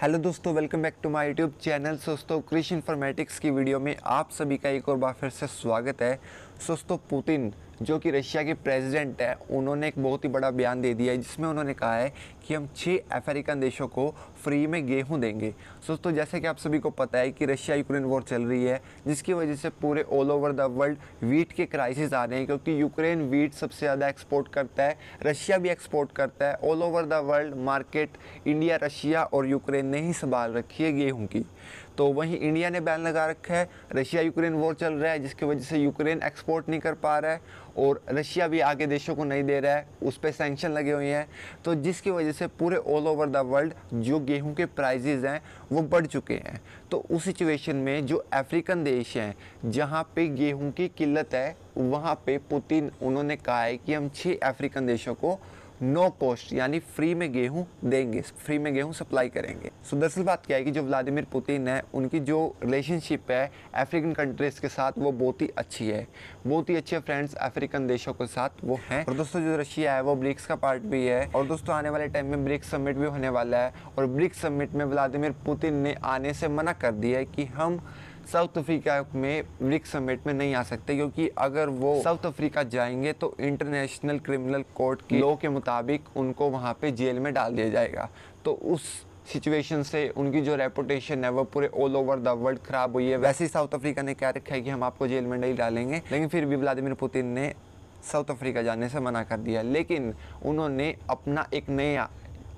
hello दोस्तों welcome back to my YouTube channel दोस्तों कृषि इन्फॉर्मेटिक्स की वीडियो में आप सभी का एक और बार फिर से स्वागत है सोस्तो पुतिन जो कि रशिया के प्रेसिडेंट है उन्होंने एक बहुत ही बड़ा बयान दे दिया है जिसमें उन्होंने कहा है कि हम छः अफ्रीकन देशों को फ्री में गेहूं देंगे सोस्तों तो जैसे कि आप सभी को पता है कि रशिया यूक्रेन वॉर चल रही है जिसकी वजह से पूरे all over the world wheat के क्राइसिस आ रहे हैं क्योंकि यूक्रेन वीट सबसे ज़्यादा एक्सपोर्ट करता है रशिया भी एक्सपोर्ट करता है all over the world market India Russia और यूक्रेन ने ही संभाल रखी है गेहूँ की तो वहीं इंडिया ने बैन लगा रखा है रशिया यूक्रेन वॉर चल रहा है जिसकी वजह से यूक्रेन एक्सपोर्ट नहीं कर पा रहा है और रशिया भी आगे देशों को नहीं दे रहा है उस पर सेंक्शन लगे हुए हैं तो जिसकी वजह से पूरे ऑल ओवर द वर्ल्ड जो गेहूं के प्राइजेज हैं वो बढ़ चुके हैं तो उस सिचुएशन में जो अफ्रीकन देश हैं जहाँ पर गेहूँ की किल्लत है वहाँ पर पुतिन उन्होंने कहा है कि हम छः अफ्रीकन देशों को नो कॉस्ट यानी फ्री में गेहूं देंगे फ्री में गेहूं सप्लाई करेंगे सो so, दरअसल बात क्या है कि जो व्लादिमिर पुतिन है उनकी जो रिलेशनशिप है अफ्रीकन कंट्रीज़ के साथ वो बहुत ही अच्छी है बहुत ही अच्छे फ्रेंड्स अफ्रीकन देशों के साथ वो हैं और दोस्तों जो रशिया है वो ब्रिक्स का पार्ट भी है और दोस्तों आने वाले टाइम में ब्रिक्स समिट भी होने वाला है और ब्रिक्स समिट में व्लादिमिर पुतिन ने आने से मना कर दिया है कि हम साउथ अफ्रीका में ब्रिक्स समिट में नहीं आ सकते क्योंकि अगर वो साउथ अफ्रीका जाएंगे तो इंटरनेशनल क्रिमिनल कोर्ट के लॉ के मुताबिक उनको वहाँ पे जेल में डाल दिया जाएगा तो उस सिचुएशन से उनकी जो रेपुटेशन है वो पूरे ऑल ओवर द वर्ल्ड ख़राब हुई है वैसे ही साउथ अफ्रीका ने कह रखा है कि हम आपको जेल में नहीं डालेंगे लेकिन फिर भी व्लादिमिर पुतिन ने साउथ अफ्रीका जाने से मना कर दिया लेकिन उन्होंने अपना एक नया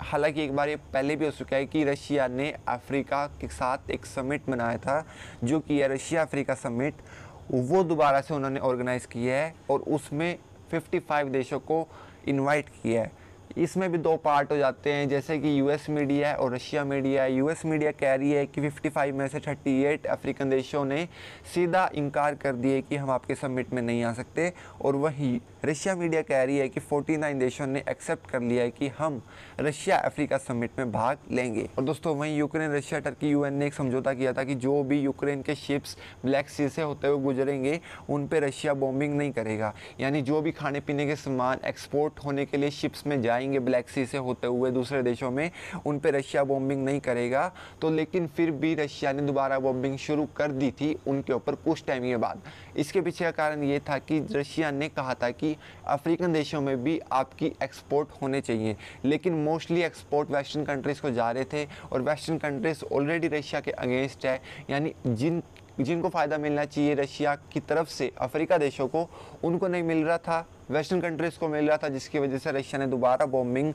हालांकि एक बार ये पहले भी हो चुका है कि रशिया ने अफ्रीका के साथ एक समिट मनाया था जो कि है रशिया अफ्रीका समिट वो दोबारा से उन्होंने ऑर्गेनाइज़ किया है और उसमें 55 देशों को इनवाइट किया है इसमें भी दो पार्ट हो जाते हैं जैसे कि यूएस मीडिया और रशिया मीडिया यूएस मीडिया कह रही है कि 55 में से 38 अफ्रीकन देशों ने सीधा इनकार कर दिए कि हम आपके समिट में नहीं आ सकते और वहीं रशिया मीडिया कह रही है कि 49 देशों ने एक्सेप्ट कर लिया है कि हम रशिया अफ्रीका समिट में भाग लेंगे और दोस्तों वहीं यूक्रेन रशिया टर्की यूएन ने एक समझौता किया था कि जो भी यूक्रेन के शिप्स ब्लैक सी से होते हुए गुजरेंगे उन पर रशिया बॉम्बिंग नहीं करेगा यानी जो भी खाने पीने के सामान एक्सपोर्ट होने के लिए शिप्स में जाएंगे जाएंगे ब्लैक सी से होते हुए दूसरे देशों में उन पर रशिया बॉम्बिंग नहीं करेगा तो लेकिन फिर भी रशिया ने दोबारा बॉम्बिंग शुरू कर दी थी उनके ऊपर कुछ टाइम के बाद इसके पीछे का कारण ये था कि रशिया ने कहा था कि अफ्रीकन देशों में भी आपकी एक्सपोर्ट होने चाहिए लेकिन मोस्टली एक्सपोर्ट वेस्टर्न कंट्रीज़ को जा रहे थे और वेस्टर्न कंट्रीज़ ऑलरेडी रशिया के अगेंस्ट है यानी जिन जिनको फ़ायदा मिलना चाहिए रशिया की तरफ से अफ्रीका देशों को उनको नहीं मिल रहा था वेस्टर्न कंट्रीज़ को मिल रहा था जिसकी वजह से रशिया ने दोबारा बॉम्बिंग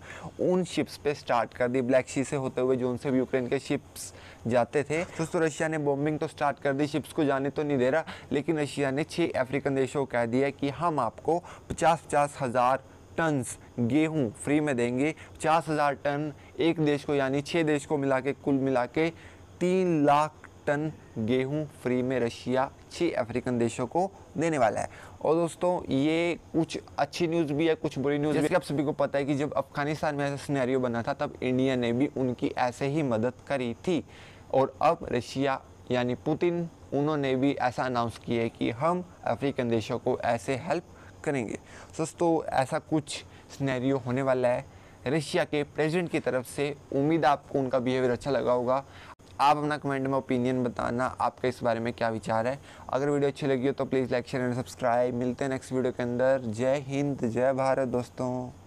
उन शिप्स पे स्टार्ट कर दी ब्लैक सी से होते हुए जो उनसे भी यूक्रेन के शिप्स जाते थे तो, तो रशिया ने बॉम्बिंग तो स्टार्ट कर दी शिप्स को जाने तो नहीं दे रहा लेकिन रशिया ने छः अफ्रीकन देशों को कह दिया कि हम आपको पचास पचास हज़ार टन्स गेहूँ फ्री में देंगे पचास हज़ार टन एक देश को यानी छः देश को मिला के कुल मिला के तीन लाख टन गेहूं फ्री में रशिया छः अफ्रीकन देशों को देने वाला है और दोस्तों ये कुछ अच्छी न्यूज़ भी है कुछ बुरी न्यूज़ भी है आप सभी को पता है कि जब अफगानिस्तान में ऐसा सिनेरियो बना था तब इंडिया ने भी उनकी ऐसे ही मदद करी थी और अब रशिया यानी पुतिन उन्होंने भी ऐसा अनाउंस किया है कि हम अफ्रीकन देशों को ऐसे हेल्प करेंगे दोस्तों ऐसा कुछ स्नैरियो होने वाला है रशिया के प्रेसिडेंट की तरफ से उम्मीद आपको उनका बिहेवियर अच्छा लगा होगा आप अपना कमेंट में ओपिनियन बताना आपका इस बारे में क्या विचार है अगर वीडियो अच्छी लगी हो तो please like share and subscribe मिलते हैं नेक्स्ट वीडियो के अंदर जय हिंद जय भारत दोस्तों